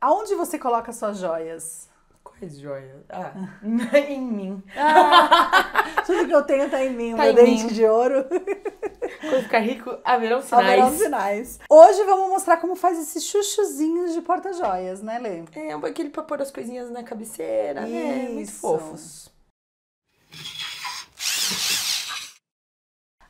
Aonde você coloca suas joias? Quais joias? Ah, em mim. Ah, tudo que eu tenho tá em mim, tá meu em dente mim. de ouro. Quando ficar rico, haverão sinais. Haverão sinais. Hoje vamos mostrar como faz esses chuchuzinhos de porta-joias, né, Lê? É, aquele pra pôr as coisinhas na cabeceira, né? É Isso. né? Muito fofos.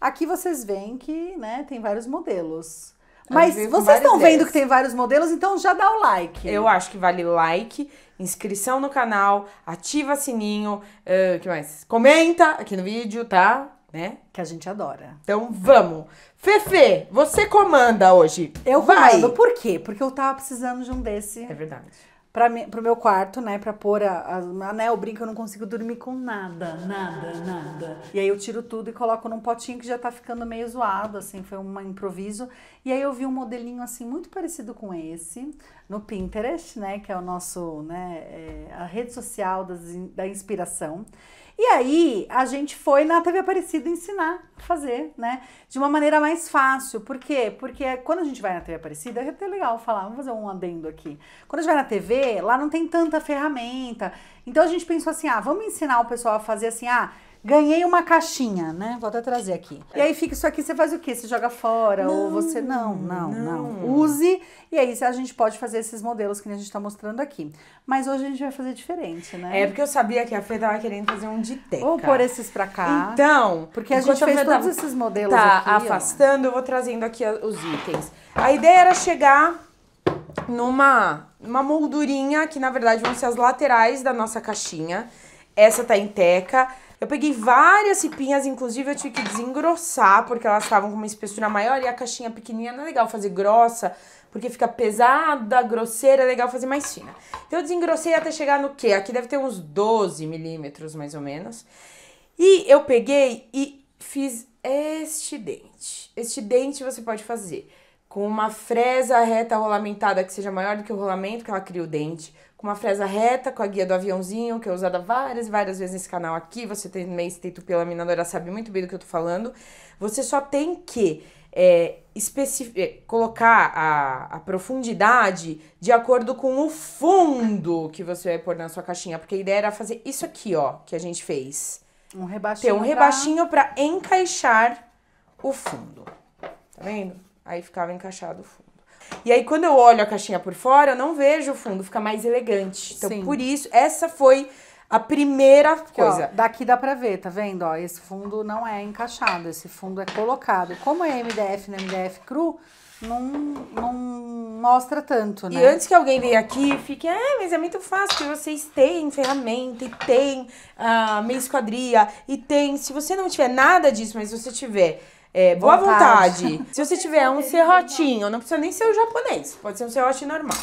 Aqui vocês veem que né, tem vários modelos. Mas vocês estão vendo que tem vários modelos, então já dá o like. Eu acho que vale like, inscrição no canal, ativa sininho, uh, que mais? Comenta aqui no vídeo, tá? Né? Que a gente adora. Então vamos. Fefe, você comanda hoje. Eu Vai. comando. Por quê? Porque eu tava precisando de um desse. É verdade para pro meu quarto, né, para pôr a, a, né, eu brinco, eu não consigo dormir com nada, nada, nada. E aí eu tiro tudo e coloco num potinho que já tá ficando meio zoado, assim, foi um improviso. E aí eu vi um modelinho assim muito parecido com esse no Pinterest, né, que é o nosso, né, é, a rede social das, da inspiração. E aí a gente foi na TV Aparecida ensinar a fazer, né? De uma maneira mais fácil. Por quê? Porque quando a gente vai na TV Aparecida, é até legal falar, vamos fazer um adendo aqui. Quando a gente vai na TV, lá não tem tanta ferramenta. Então a gente pensou assim: ah, vamos ensinar o pessoal a fazer assim, ah. Ganhei uma caixinha, né? Vou até trazer aqui. E aí fica isso aqui, você faz o quê? Você joga fora não, ou você não, não, não, não, Use e aí a gente pode fazer esses modelos que a gente está mostrando aqui. Mas hoje a gente vai fazer diferente, né? É porque eu sabia que a Fê tava querendo fazer um de teca. Ou pôr esses para cá. Então, porque a gente fez tá todos esses modelos tá aqui. Tá afastando, ó. eu vou trazendo aqui os itens. A ideia era chegar numa uma moldurinha que na verdade vão ser as laterais da nossa caixinha. Essa tá em teca. Eu peguei várias cipinhas, inclusive eu tive que desengrossar, porque elas estavam com uma espessura maior e a caixinha pequenininha não é legal fazer grossa, porque fica pesada, grosseira, é legal fazer mais fina. Então eu desengrossei até chegar no quê? Aqui deve ter uns 12 milímetros, mais ou menos. E eu peguei e fiz este dente. Este dente você pode fazer com uma fresa reta rolamentada que seja maior do que o rolamento, que ela cria o dente, com uma fresa reta, com a guia do aviãozinho, que é usada várias, várias vezes nesse canal aqui, você tem mês tem pela minadora, sabe muito bem do que eu tô falando. Você só tem que é, é, colocar a, a profundidade de acordo com o fundo que você vai pôr na sua caixinha, porque a ideia era fazer isso aqui, ó, que a gente fez. Um rebaixinho. Ter um rebaixinho para encaixar o fundo. Tá vendo? Aí ficava encaixado o fundo. E aí, quando eu olho a caixinha por fora, eu não vejo o fundo, fica mais elegante. Então, Sim. por isso, essa foi a primeira coisa. Ó, daqui dá pra ver, tá vendo? Ó, esse fundo não é encaixado, esse fundo é colocado. Como é MDF no MDF cru, não, não mostra tanto, né? E antes que alguém venha aqui e fique, é mas é muito fácil, vocês têm ferramenta e tem a ah, meia esquadria e tem. Se você não tiver nada disso, mas você tiver é, boa vontade. vontade. Se você tiver um serrotinho, não precisa nem ser o japonês, pode ser um serrote normal.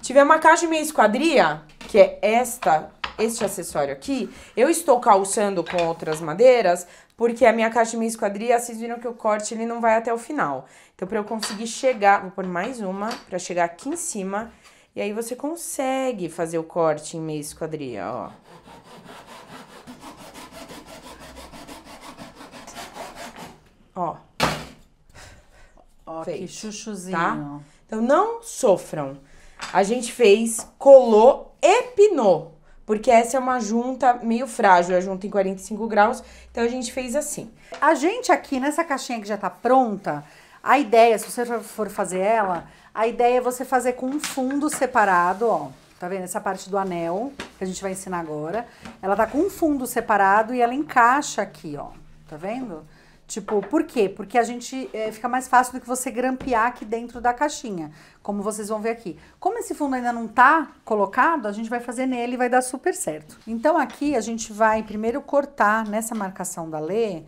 Tiver uma caixa de meia esquadria, que é esta, este acessório aqui, eu estou calçando com outras madeiras, porque a minha caixa de meia esquadria, vocês viram que o corte ele não vai até o final. Então, para eu conseguir chegar, vou pôr mais uma, para chegar aqui em cima, e aí você consegue fazer o corte em meia esquadria, ó. Ó. Ó, fez, que chuchuzinho. Tá? Então não sofram. A gente fez, colou e pinou. Porque essa é uma junta meio frágil, a junta em 45 graus. Então a gente fez assim. A gente aqui nessa caixinha que já tá pronta, a ideia, se você for fazer ela, a ideia é você fazer com um fundo separado, ó. Tá vendo? Essa parte do anel, que a gente vai ensinar agora. Ela tá com um fundo separado e ela encaixa aqui, ó. Tá vendo? Tipo, por quê? Porque a gente é, fica mais fácil do que você grampear aqui dentro da caixinha, como vocês vão ver aqui. Como esse fundo ainda não tá colocado, a gente vai fazer nele e vai dar super certo. Então aqui a gente vai primeiro cortar nessa marcação da Lê.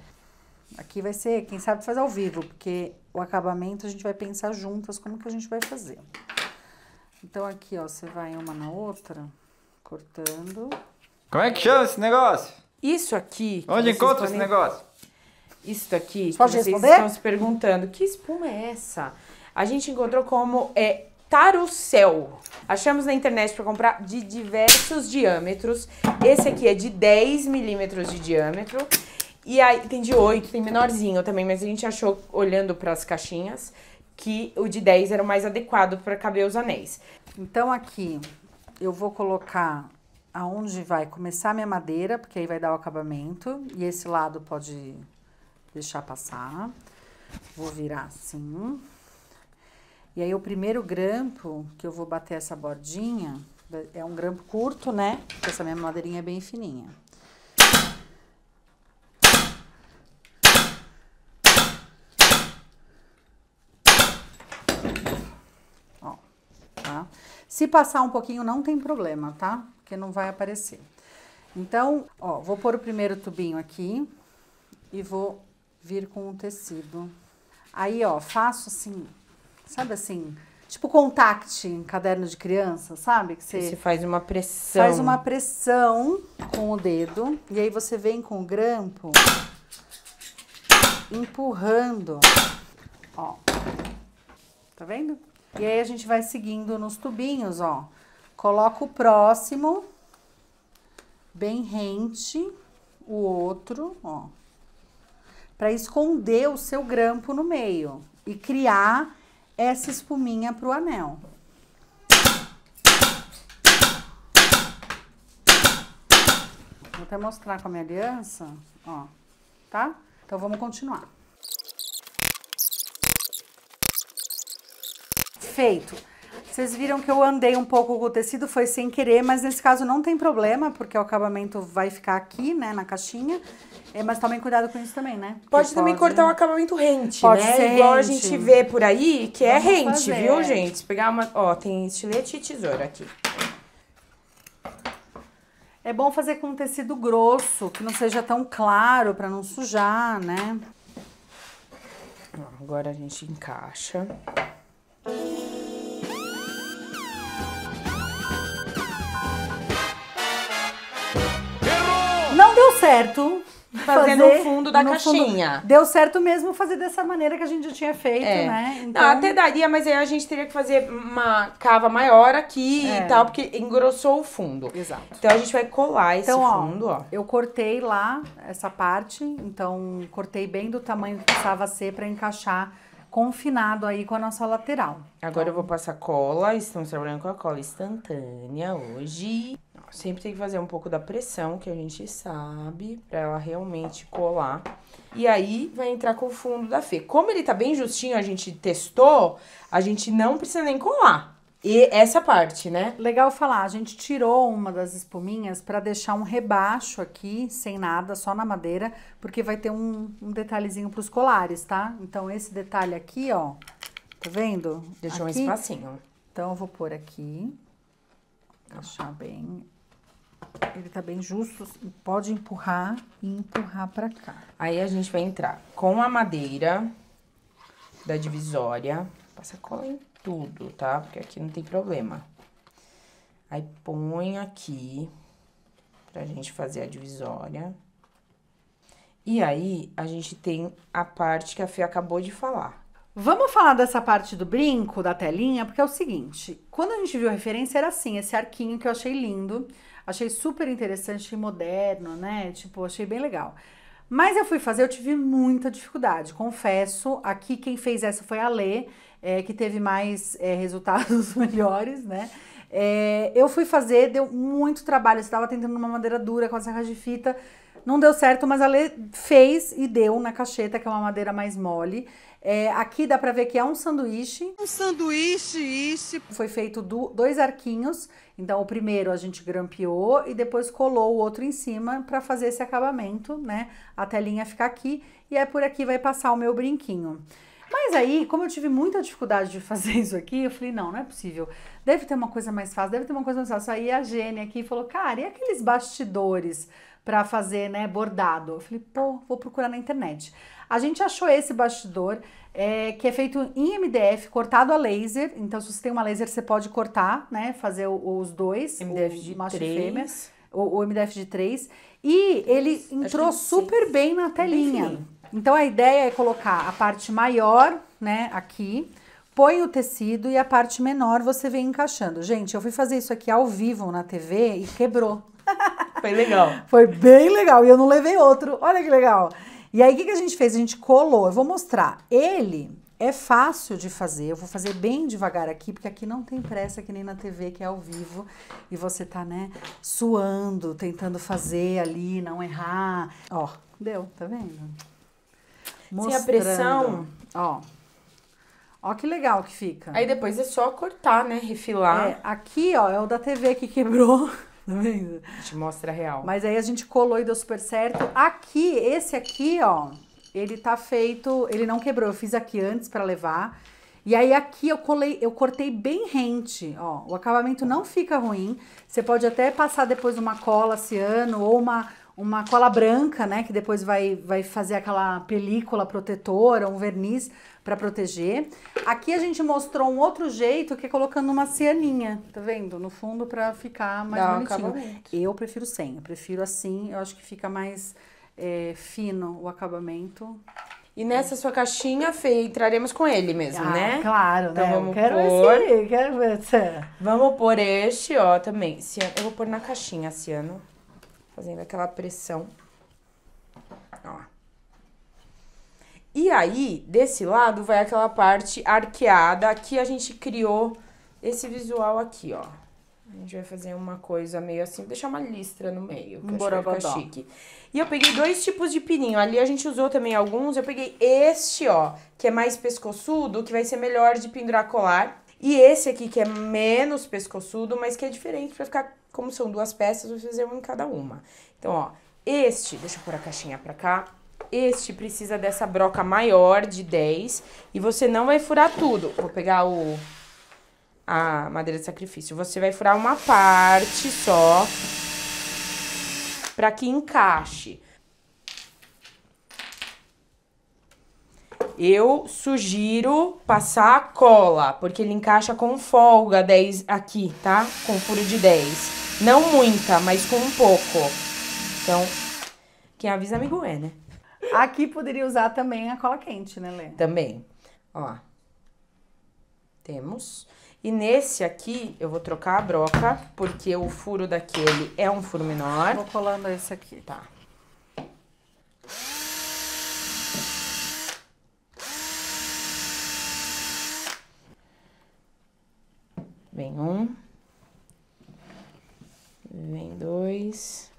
Aqui vai ser, quem sabe, fazer ao vivo, porque o acabamento a gente vai pensar juntas como que a gente vai fazer. Então aqui, ó, você vai uma na outra, cortando. Como é que chama esse negócio? Isso aqui. Onde encontra esse negócio? isso daqui, Você que vocês responder? estão se perguntando, que espuma é essa? A gente encontrou como é Tarucel. Achamos na internet para comprar de diversos diâmetros. Esse aqui é de 10 milímetros de diâmetro. E aí tem de 8, tem menorzinho também, mas a gente achou, olhando para as caixinhas, que o de 10 era o mais adequado para caber os anéis. Então aqui eu vou colocar aonde vai começar a minha madeira, porque aí vai dar o acabamento. E esse lado pode deixar passar. Vou virar assim. E aí, o primeiro grampo que eu vou bater essa bordinha, é um grampo curto, né? Porque essa minha madeirinha é bem fininha. Ó, tá? Se passar um pouquinho, não tem problema, tá? Porque não vai aparecer. Então, ó, vou pôr o primeiro tubinho aqui e vou vir com o tecido. Aí, ó, faço assim, sabe assim, tipo contact em caderno de criança, sabe? Que você, você faz uma pressão. Faz uma pressão com o dedo e aí você vem com o grampo empurrando, ó. Tá vendo? E aí a gente vai seguindo nos tubinhos, ó. Coloca o próximo bem rente o outro, ó para esconder o seu grampo no meio e criar essa espuminha para o anel. Vou até mostrar com a minha aliança, ó, tá? Então vamos continuar. Feito. Vocês viram que eu andei um pouco com o tecido, foi sem querer, mas nesse caso não tem problema, porque o acabamento vai ficar aqui, né, na caixinha. É, mas tomem cuidado com isso também, né? pode também cortar o um acabamento rente, pode né? Ser Igual rente. a gente vê por aí, que é Vamos é rente, fazer. viu, gente? Pegar uma... Ó, tem estilete e tesoura aqui. É bom fazer com um tecido grosso, que não seja tão claro, para não sujar, né? Agora a gente encaixa. certo. Fazer, fazer no fundo da no caixinha. Fundo, deu certo mesmo fazer dessa maneira que a gente já tinha feito, é. né? Então... Não, até daria, mas aí a gente teria que fazer uma cava maior aqui é. e tal, porque engrossou o fundo. Exato. Então a gente vai colar esse então, fundo, ó, ó. Eu cortei lá essa parte, então cortei bem do tamanho que precisava ser para encaixar confinado aí com a nossa lateral. Agora então. eu vou passar cola, estamos trabalhando com a cola instantânea hoje sempre tem que fazer um pouco da pressão, que a gente sabe, para ela realmente colar. E aí vai entrar com o fundo da Fê. Como ele tá bem justinho, a gente testou, a gente não precisa nem colar. E essa parte, né? Legal falar, a gente tirou uma das espuminhas para deixar um rebaixo aqui, sem nada, só na madeira, porque vai ter um, um detalhezinho para os colares, tá? Então, esse detalhe aqui, ó, tá vendo? Deixou aqui. um espacinho. Então, eu vou pôr aqui, deixar bem ele tá bem justo, assim, pode empurrar e empurrar pra cá. Aí a gente vai entrar com a madeira da divisória, passa cola em tudo, tá? Porque aqui não tem problema. Aí põe aqui pra gente fazer a divisória. E aí, a gente tem a parte que a Fê acabou de falar. Vamos falar dessa parte do brinco, da telinha, porque é o seguinte: quando a gente viu a referência, era assim, esse arquinho que eu achei lindo. Achei super interessante e moderno, né? Tipo, achei bem legal. Mas eu fui fazer, eu tive muita dificuldade, confesso. Aqui quem fez essa foi a Lê, é, que teve mais é, resultados melhores, né? É, eu fui fazer, deu muito trabalho. Eu estava tentando uma madeira dura com a serra de fita. Não deu certo, mas a Lê fez e deu na cacheta, que é uma madeira mais mole. É, aqui dá pra ver que é um sanduíche. Um sanduíche, isso. Foi feito do, dois arquinhos. Então, o primeiro a gente grampeou e depois colou o outro em cima para fazer esse acabamento, né? A telinha ficar aqui e aí é por aqui vai passar o meu brinquinho. Mas aí, como eu tive muita dificuldade de fazer isso aqui, eu falei, não, não é possível. Deve ter uma coisa mais fácil, deve ter uma coisa mais fácil. Aí a Gênia aqui falou, cara, e aqueles bastidores? para fazer, né, bordado. Eu falei, pô, vou procurar na internet. A gente achou esse bastidor é, que é feito em MDF, cortado a laser. Então, se você tem uma laser, você pode cortar, né, fazer os dois, MDF de macho e fêmea. O, o MDF de três. E ele entrou super bem na telinha. Bem então, a ideia é colocar a parte maior, né, aqui põe o tecido e a parte menor você vem encaixando. Gente, eu fui fazer isso aqui ao vivo na TV e quebrou. Foi legal. Foi bem legal. E eu não levei outro. Olha que legal. E aí, o que, que a gente fez? A gente colou. Eu vou mostrar. Ele é fácil de fazer. Eu vou fazer bem devagar aqui, porque aqui não tem pressa, que nem na TV, que é ao vivo. E você tá, né, suando, tentando fazer ali, não errar. Ó, deu, tá vendo? Mostrando. Sem a pressão. Ó. Ó que legal que fica. Aí depois é só cortar, né? Refilar. É, aqui, ó, é o da TV que quebrou tá vendo? gente mostra real. Mas aí a gente colou e deu super certo. Aqui, esse aqui, ó, ele tá feito, ele não quebrou, eu fiz aqui antes para levar. E aí aqui eu colei, eu cortei bem rente, ó. O acabamento não fica ruim. Você pode até passar depois uma cola ciano ou uma uma cola branca, né, que depois vai, vai fazer aquela película protetora, um verniz para proteger. Aqui a gente mostrou um outro jeito, que é colocando uma cianinha, tá vendo? No fundo para ficar mais Dá bonitinho. eu prefiro sem, eu prefiro assim, eu acho que fica mais é, fino o acabamento. E nessa sua caixinha, Fê, entraremos com ele mesmo, ah, né? Claro, então né? Vamos quero pôr... esse, quero ver. Vamos pôr este, ó, também. Eu vou pôr na caixinha, Ciano. Fazendo aquela pressão. Ó. E aí, desse lado, vai aquela parte arqueada. Aqui a gente criou esse visual aqui, ó. A gente vai fazer uma coisa meio assim, deixar uma listra no meio, um borogodó. chique. E eu peguei dois tipos de pininho. Ali a gente usou também alguns. Eu peguei este, ó, que é mais pescoçudo, que vai ser melhor de pendurar colar. E esse aqui, que é menos pescoçudo, mas que é diferente para ficar como são duas peças, vou fazer uma em cada uma. Então, ó, este, deixa eu pôr a caixinha pra cá. Este precisa dessa broca maior de 10 e você não vai furar tudo. Vou pegar o a madeira de sacrifício. Você vai furar uma parte só para que encaixe. Eu sugiro passar cola, porque ele encaixa com folga 10 aqui, tá? Com furo de 10. Não muita, mas com um pouco. Então, quem avisa amigo é, né? Aqui poderia usar também a cola quente, né, Lê? Também. Ó. Temos. E nesse aqui, eu vou trocar a broca, porque o furo daquele é um furo menor. Vou colando esse aqui. Tá. Vem um. Vem dois.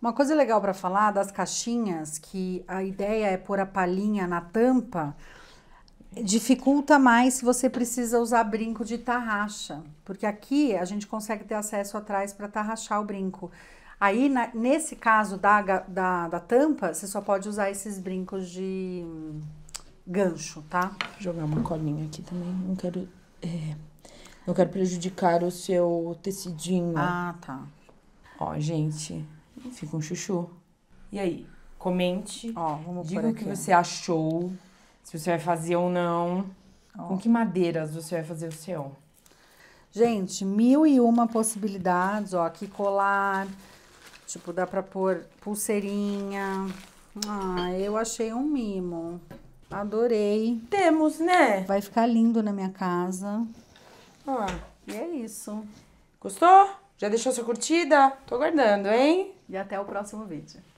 Uma coisa legal para falar das caixinhas, que a ideia é pôr a palhinha na tampa, dificulta mais se você precisa usar brinco de tarraxa, porque aqui a gente consegue ter acesso atrás para tarrachar o brinco. Aí, na, nesse caso da, da, da, tampa, você só pode usar esses brincos de hum, gancho, tá? Vou jogar uma colinha aqui também, não quero é, não quero prejudicar o seu tecidinho. Ah, tá. Ó, gente, fica um chuchu. E aí? Comente. Ó, vamos Diga o que você achou, se você vai fazer ou não. Ó. Com que madeiras você vai fazer o seu? Gente, mil e uma possibilidades, ó, aqui colar, tipo, dá pra pôr pulseirinha. Ah, eu achei um mimo. Adorei. Temos, né? Vai ficar lindo na minha casa. Ó, e é isso. Gostou? Já deixou sua curtida? Tô aguardando, hein? E até o próximo vídeo.